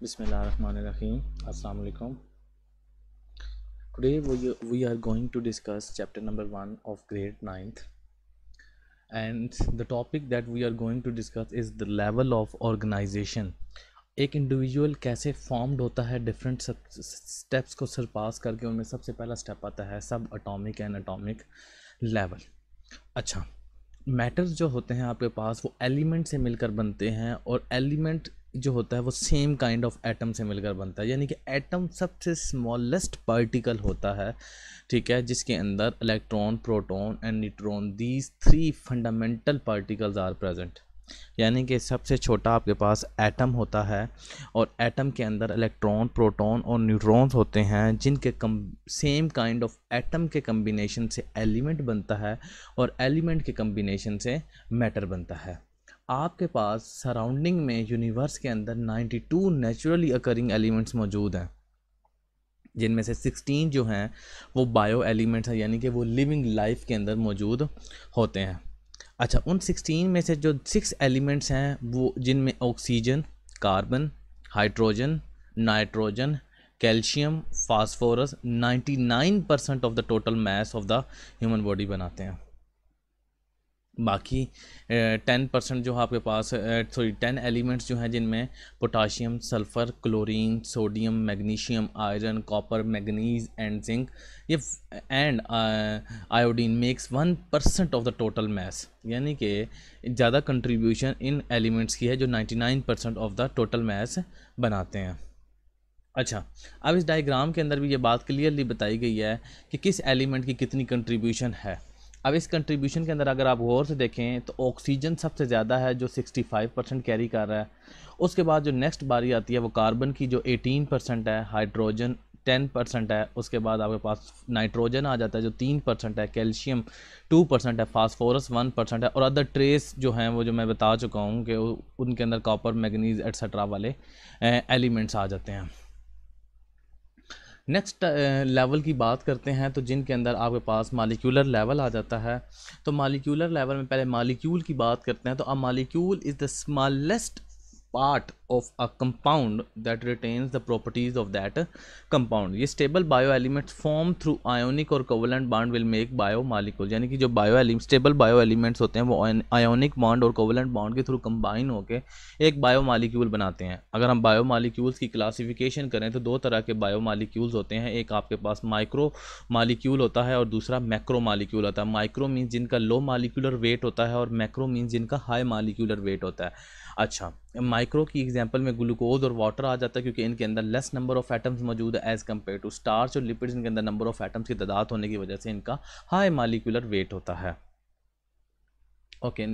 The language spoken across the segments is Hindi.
बिसमीम अलकुम today we are going to discuss chapter number one of grade ninth and the topic that we are going to discuss is the level of organization एक इंडिविजुअल कैसे फॉर्म्ड होता है डिफरेंट स्टेप्स को सरपास करके उनमें सबसे पहला स्टेप आता है सब अटोमिक एंड अटोमिक लेवल अच्छा मैटर्स जो होते हैं आपके पास वो एलिमेंट से मिलकर बनते हैं और एलिमेंट जो होता है वो सेम काइंड ऑफ एटम से मिलकर बनता है यानी कि एटम सबसे स्मॉलेस्ट पार्टिकल होता है ठीक है जिसके अंदर electron proton and neutron these three fundamental particles are present यानी कि सबसे छोटा आपके पास एटम होता है और एटम के अंदर इलेक्ट्रॉन प्रोटॉन और न्यूट्रॉन्स होते हैं जिनके कम सेम काइंड ऑफ एटम के कम्बिनेशन से एलिमेंट बनता है और एलिमेंट के कम्बिनेशन से मैटर बनता है आपके पास सराउंडिंग में यूनिवर्स के अंदर 92 नेचुरली अकरिंग एलिमेंट्स मौजूद हैं जिनमें से 16 जो हैं वो बायो एलिमेंट्स हैं यानी कि वो लिविंग लाइफ के अंदर मौजूद होते हैं अच्छा उन 16 में से जो सिक्स एलिमेंट्स हैं वो जिनमें oxygen carbon hydrogen nitrogen calcium phosphorus 99 percent of the total mass of the human body बनाते हैं बाकी टेन परसेंट जो आपके पास सॉरी टेन एलिमेंट्स जो हैं जिनमें potassium sulphur chlorine sodium magnesium iron copper manganese and zinc ये and iodine makes one percent of the total mass यानी कि ज़्यादा कंट्रीब्यूशन इन एलिमेंट्स की है जो ninety nine percent of the total mass बनाते हैं अच्छा अब इस डायग्राम के अंदर भी ये बात क्लियरली बताई गई है कि किस एलिमेंट की कितनी कंट्रीब्यूशन है अब इस कंट्रीब्यूशन के अंदर अगर आप गौर से देखें तो ऑक्सीजन सबसे ज़्यादा है जो 65 परसेंट कैरी कर रहा है उसके बाद जो नेक्स्ट बारी आती है वो कार्बन की जो 18 परसेंट है हाइड्रोजन 10 परसेंट है उसके बाद आपके पास नाइट्रोजन आ जाता है जो 3 परसेंट है कैल्शियम 2 परसेंट है फास्फोरस 1 परसेंट है और अदर ट्रेस जो हैं वो जो मैं बता चुका हूँ कि उनके अंदर कॉपर मैगनीज एट्सट्रा वाले एलिमेंट्स आ जाते हैं नेक्स्ट लेवल uh, की बात करते हैं तो जिनके अंदर आपके पास मालिक्यूलर लेवल आ जाता है तो मालिक्यूलर लेवल में पहले मालिक्यूल की बात करते हैं तो a molecule is the smallest part of a compound that retains the properties of that compound ये stable bio elements form through ionic और covalent bond will make bio molecule यानी कि जो bio element stable bio elements होते हैं वो आयोनिक बॉन्ड और कोवलेंट बाड के थ्रू कंबाइन होकर एक बायो मालिक्यूल बनाते हैं अगर हम बायो मालिक्यूल्स की क्लासिफिकेशन करें तो दो तरह के बायो मालिक्यूल्स होते हैं एक आपके पास माइक्रो मालिक्यूल होता है और दूसरा मैक्रो मालिक्यूल होता है माइक्रो मीन्स जिनका लो मालिकुलर वेट होता है और मैक्रो मीन्स जिनका हाई मालिक्यूलर वेट होता है अच्छा माइक्रो की एग्जांपल में ग्लूकोज और वाटर आ जाता है क्योंकि इनके अंदर लेस नंबर ऑफ एटम्स मौजूद है एज़ कम्पेयर टू स्टार्च और लिपिड्स इनके अंदर नंबर ऑफ एटम्स की तादाद होने की वजह से इनका हाई मालिकुलर वेट होता है okay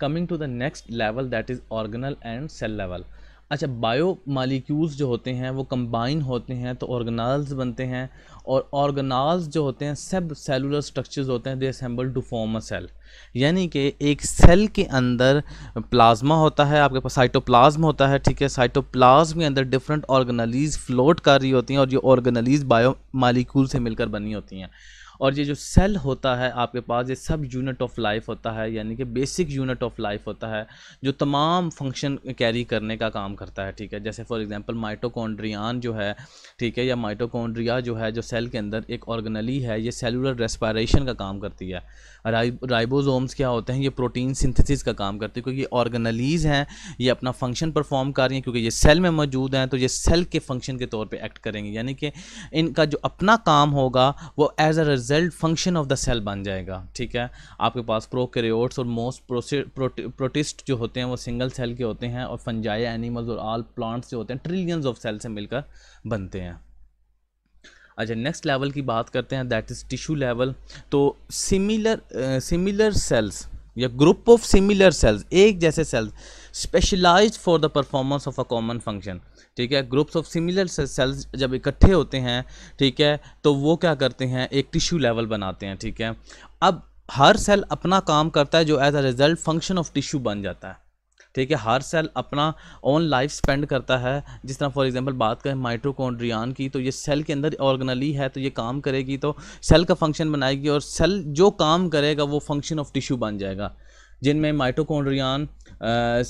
coming to the next level that is organelle and cell level अच्छा बायो मालिक्यूल्स जो होते हैं वो कंबाइन होते हैं तो ऑर्गेनाल्स बनते हैं और ऑर्गेनाल्स जो होते हैं सब सेलुलर स्ट्रक्चर्स होते हैं they assemble to form a cell यानी कि एक सेल के अंदर प्लाज्मा होता है आपके पास साइटोप्लाज्म होता है ठीक है साइटोप्लाज्म के अंदर डिफरेंट ऑर्गेनलीज फ्लोट कर रही होती हैं और ये ऑर्गेनलीज बायो मालिक्यूल से मिलकर बनी होती हैं और ये जो सेल होता है आपके पास ये सब यूनिट ऑफ लाइफ होता है यानी कि बेसिक यूनिट ऑफ लाइफ होता है जो तमाम फंक्शन कैरी करने का काम करता है ठीक है जैसे फॉर एग्जांपल माइटोकॉन्ड्रियान जो है ठीक है या माइटोकॉन्ड्रिया जो है जो सेल के अंदर एक ऑर्गनली है ये सेलुलर रेस्पायरेशन का काम करती है राइबोजोम्स क्या होते हैं ये प्रोटीन सिंथेसिस का काम करती है क्योंकि ये ऑर्गनलीज हैं ये अपना फंक्शन परफॉर्म कर रही हैं क्योंकि ये सेल में मौजूद हैं तो ये सेल के फंक्शन के तौर पर एक्ट करेंगे यानी कि इनका जो अपना काम होगा वो as a result function of the cell बन जाएगा ठीक है आपके पास प्रोकैरियोट्स और मोस्ट प्रोटिस्ट जो होते हैं वो सिंगल सेल के होते हैं और फंजाई एनिमल्स और आल प्लांट्स जो होते हैं ट्रिलियंस ऑफ सेल से मिलकर बनते हैं अच्छा नेक्स्ट लेवल की बात करते हैं दैट इज़ टिश्यू लेवल तो सिमिलर सिमिलर सेल्स या ग्रुप ऑफ सिमिलर सेल्स एक जैसे cells specialized for the performance of a common function ठीक है ग्रुप्स ऑफ सिमिलर सेल्स जब इकट्ठे होते हैं ठीक है तो वो क्या करते हैं एक टिश्यू लेवल बनाते हैं ठीक है अब हर सेल अपना काम करता है जो as a result function of tissue बन जाता है ठीक है हर सेल अपना ओन लाइफ स्पेंड करता है जिस तरह फॉर एग्जांपल बात करें माइट्रोकॉन्ड्रियान की तो ये सेल के अंदर ऑर्गनली है तो ये काम करेगी तो सेल का फंक्शन बनाएगी और सेल जो काम करेगा वो फंक्शन ऑफ टिश्यू बन जाएगा जिनमें माइटोकॉन्ड्रियान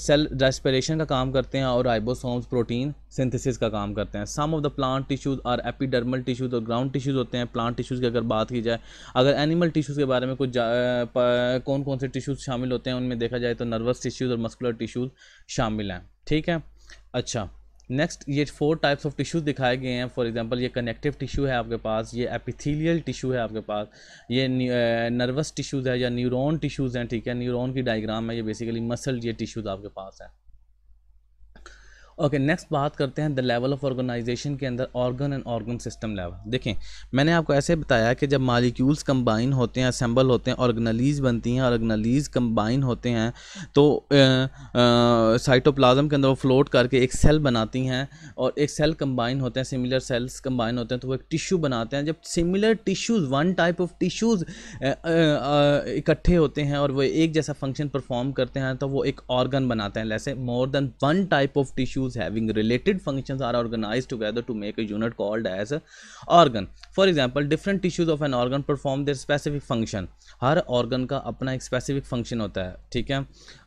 सेल रेस्पिरेशन का काम करते हैं और राइबोसोम्स प्रोटीन सिंथेसिस का काम करते हैं some of the plant tissues are epidermal tissues और ग्राउंड टिश्यूज होते हैं प्लांट टिश्यूज की अगर बात की जाए अगर एनिमल टिश्यूज के बारे में कुछ कौन कौन से टिश्यूज शामिल होते हैं उनमें देखा जाए तो नर्वस टिश्यूज और मस्कुलर टिश्यूज शामिल हैं ठीक है अच्छा नेक्स्ट ये फोर टाइप्स ऑफ टिश्यूज़ दिखाए गए हैं फॉर एग्जांपल ये कनेक्टिव टिश्यू है आपके पास ये एपिथेलियल टिश्यू है आपके पास ये नर्वस टिश्यूज़ uh, है या न्यूरॉन टिश्यूज़ हैं ठीक है न्यूरॉन की डायग्राम है ये बेसिकली मसल ये टिश्यूज़ आपके पास है ओके नेक्स्ट बात करते हैं द लेवल ऑफ ऑर्गेनाइजेशन के अंदर organ and organ system level देखें मैंने आपको ऐसे बताया कि जब मालिक्यूल्स कंबाइन होते हैं असेंबल होते हैं ऑर्गनलीज बनती हैं ऑर्गनलीज कंबाइन होते हैं तो साइटोप्लाज्म के अंदर वो फ्लोट करके एक सेल बनाती हैं और एक सेल कंबाइन होते हैं सिमिलर सेल्स कंबाइन होते हैं तो वो एक टिश्यू बनाते हैं जब similar tissues one type of tissues इकट्ठे होते हैं और वो एक जैसा फंक्शन परफॉर्म करते हैं तो वो एक ऑर्गन बनाते हैं जैसे more than one type of tissues molecules having related functions are organized together to make a unit called as organ for example different tissues of an organ perform their specific function हर organ का अपना एक specific function होता है ठीक है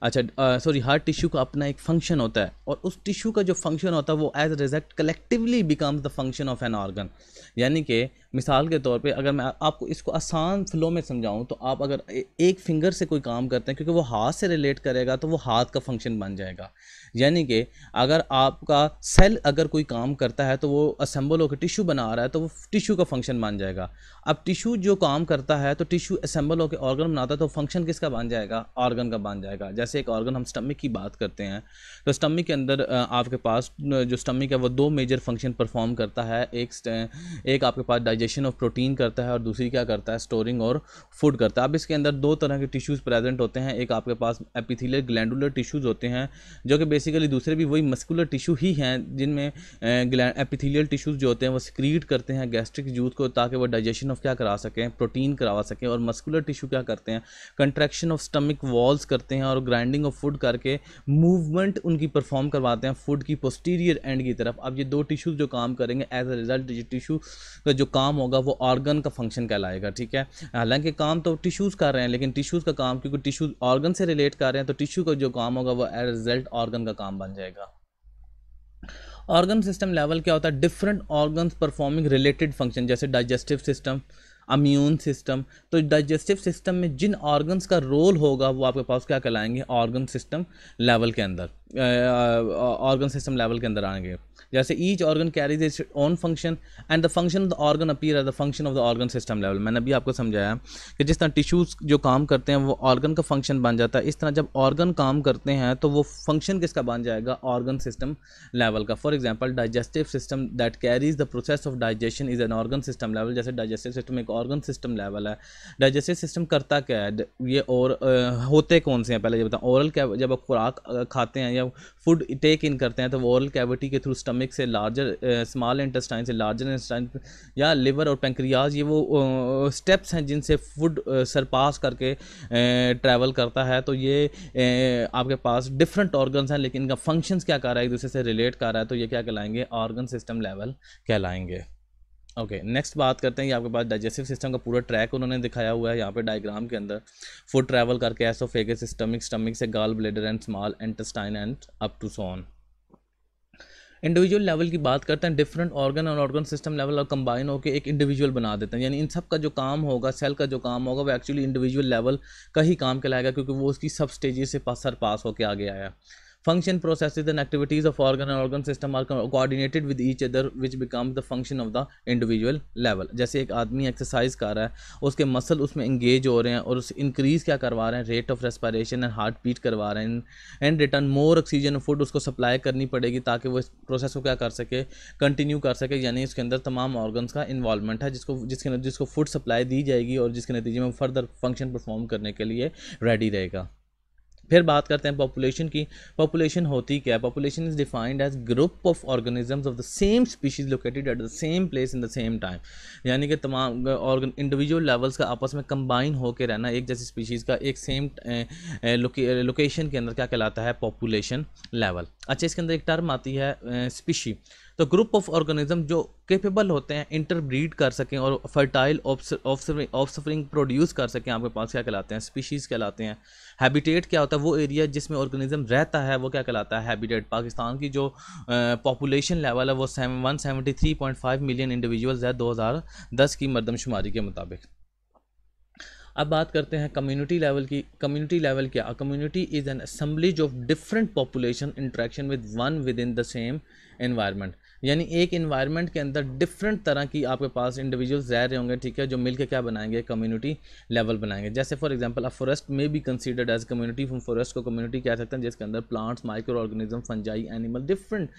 अच्छा सॉरी हर टिश्यू का अपना एक function होता है और उस टिश्यू का जो function होता है वो as a result collectively becomes the function of an organ यानी कि मिसाल के तौर पे अगर मैं आपको इसको आसान फ्लो में समझाऊं तो आप अगर एक फिंगर से कोई काम करते हैं क्योंकि वो हाथ से रिलेट करेगा तो वो हाथ का फंक्शन बन जाएगा यानी कि अगर आपका सेल अगर कोई काम करता है तो वो असम्बल होकर टिशू बना रहा है तो वो टिशू का फंक्शन बन जाएगा अब टिशू जो काम करता है तो टिशू असम्बल होकर ऑर्गन बनाता है तो फंक्शन किसका बन जाएगा ऑर्गन का बन जाएगा जैसे एक ऑर्गन हम स्टमिक की बात करते हैं तो स्टमिक के अंदर आपके पास जो स्टमिक है वो दो मेजर फंक्शन परफॉर्म करता है एक एक आपके पास डाइजेस्ट डाइजेशन ऑफ प्रोटीन करता है और दूसरी क्या करता है स्टोरिंग और फूड करता है अब इसके अंदर दो तरह के टिश्यूज़ प्रेजेंट होते हैं एक आपके पास एपिथीलियर ग्लैंडुलर टिश्यूज़ होते हैं जो कि बेसिकली दूसरे भी वही मस्कुलर टिश्यू ही हैं जिनमें एपिथीलियल टिश्यूज़ जो होते हैं वो स्क्रीट करते हैं गैस्ट्रिक जूथ को ताकि वो डाइजेशन ऑफ क्या करा सकें प्रोटीन करवा सकें और मस्कुलर टिश्यू क्या करते हैं कंट्रैक्शन ऑफ स्टमिक वॉल्स करते हैं और ग्राइंडिंग ऑफ फूड करके मूवमेंट उनकी परफॉर्म करवाते हैं फूड की पोस्टीरियर एंड की तरफ अब ये दो टिश्यूज़ जो काम करेंगे एज अ रिजल्ट टिश्यू का जो काम काम होगा वो ऑर्गन का फंक्शन कहलाएगा ठीक है हालांकि काम तो टिश्यूज़ कर रहे हैं लेकिन टिश्यूज़ का काम क्योंकि टिश्यूज़ ऑर्गन से रिलेट कर रहे हैं तो टिश्यू का जो काम होगा वो एज रिजल्ट ऑर्गन का काम बन जाएगा ऑर्गन सिस्टम लेवल क्या होता है different organ performing related function जैसे डाइजेस्टिव सिस्टम अम्यून सिस्टम तो डाइजेस्टिव सिस्टम में जिन ऑर्गन्स का रोल होगा वो आपके पास क्या कहलाएंगे ऑर्गन सिस्टम लेवल के अंदर ऑर्गन सिस्टम लेवल के अंदर आएंगे जैसे each organ carries its own function and the function of the organ appear at the function of the organ system level मैंने अभी आपको समझाया कि जिस तरह टिश्यूज़ जो काम करते हैं वो ऑर्गन का फंक्शन बन जाता है इस तरह जब ऑर्गन काम करते हैं तो वो फंक्शन किसका बन जाएगा ऑर्गन सिस्टम लेवल का for example digestive system that carries the process of digestion is an organ system level जैसे डाइजेस्टिव सिस्टम एक ऑर्गन सिस्टम लेवल है डाइजेस्टिव सिस्टम करता क्या है ये और होते कौन से हैं पहले ये बताएं ओरल क्या जब आप खुराक खाते हैं या या फूड टेक इन करते हैं तो वो कैविटी के थ्रू स्टमक से लार्जर स्मॉल इंटेस्टाइन से लार्जर इंटेस्टाइन या लिवर और पेंक्रियाज ये वो स्टेप्स हैं जिनसे फूड सरपास करके ट्रैवल करता है तो ये आपके पास डिफरेंट ऑर्गन्स हैं लेकिन इनका फंक्शंस क्या कर रहा है एक दूसरे से रिलेट कर रहा है तो ये क्या कहलाएंगे ऑर्गन सिस्टम लेवल कहलाएंगे ओके okay, नेक्स्ट बात करते हैं ये आपके पास डाइजेस्टिव सिस्टम का पूरा ट्रैक उन्होंने दिखाया हुआ है यहाँ पे डायग्राम के अंदर फूड ट्रैवल करके एसोफेगस सिस्टमिक स्टमिक से gall bladder and small intestine and up to soon individual level की बात करते हैं डिफरेंट ऑर्गन और ऑर्गन सिस्टम लेवल और कंबाइन होकर एक इंडिविजुअल बना देते हैं यानी इन सब का जो काम होगा सेल का जो काम होगा वो एक्चुअली इंडिविजुअल लेवल का ही काम कहलाएगा क्योंकि वो उसकी सब स्टेजेस से पास सर पास होकर आगे आया Function processes and activities of organ and organ system are coordinated with each other which becomes the function of the individual level. जैसे एक आदमी एक्सरसाइज कर रहा है उसके मसल उसमें इंगेज हो रहे हैं और उस इंक्रीज़ क्या करवा रहे हैं rate of respiration and heart beat करवा रहे हैं and return more oxygen food उसको सप्लाई करनी पड़ेगी ताकि वो इस प्रोसेस को क्या कर सके कंटिन्यू कर सके यानी उसके अंदर तमाम ऑर्गन्स का इन्वॉलमेंट है जिसको जिसके जिसको फूड सप्लाई दी जाएगी और जिसके नतीजे में फर्दर फंक्शन परफॉर्म करने के लिए रेडी रहेगा फिर बात करते हैं पॉपुलेशन की पॉपुलेशन होती क्या है population is defined as group of organisms of the same species located at the same place in the same time यानी कि तमाम इंडिविजुअल लेवल्स का आपस में कंबाइन होकर रहना एक जैसी स्पीशीज़ का एक सेम लोकेशन के अंदर क्या कहलाता है पॉपुलेशन लेवल अच्छा इसके अंदर एक टर्म आती है स्पीशी तो ग्रुप ऑफ ऑर्गेनिज्म जो केपेबल होते हैं इंटरब्रीड कर सकें और फर्टाइल ऑफस्प्रिंग प्रोड्यूस कर सकें आपके पास क्या कहलाते हैं स्पीशीज़ कहलाते हैं हैबिटेट क्या होता है वो एरिया जिसमें ऑर्गेनिज्म रहता है वो क्या कहलाता है हैबिटेट पाकिस्तान की जो पॉपुलेशन लेवल है वो वन मिलियन इंडिविजुल्स है दो की मरदमशुमारी के मुताबिक अब बात करते हैं कम्युनिटी लेवल की कम्युनिटी लेवल क्या community is an assemblies of different population interaction with one within the same environment यानी एक इन्वायरमेंट के अंदर डिफरेंट तरह की आपके पास इंडिविजुअल्स रह रहे होंगे ठीक है जो मिलके क्या बनाएंगे कम्युनिटी लेवल बनाएंगे जैसे फॉर एग्जांपल अ फॉरेस्ट में भी considered as community from forest को कम्युनिटी कह सकते हैं जिसके अंदर plants micro organism fungi animal different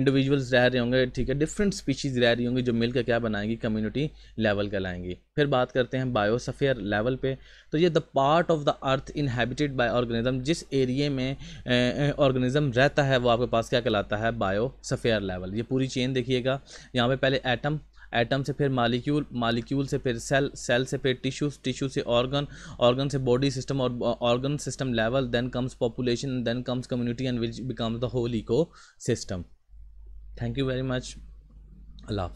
individuals रह रहे होंगे ठीक है डिफरेंट स्पीशीज़ रह रही होंगी जो मिलकर क्या बनाएंगी कम्युनिटी लेवल कहलाएंगी फिर बात करते हैं बायोसफेयर लेवल पे तो ये the part of the earth inhabited by organism जिस एरिए में ऑर्गेनिज्म रहता है वो आपके पास क्या कहलाता है बायोसफेयर लेवल ये पूरी चेन देखिएगा यहाँ पे पहले एटम एटम से फिर मालिक्यूल मालिक्यूल से फिर सेल सेल से फिर टिश्यूज टिश्यू से ऑर्गन ऑर्गन से बॉडी सिस्टम और organ system level then comes population then comes community and which becomes the whole eco system thank you very much Allah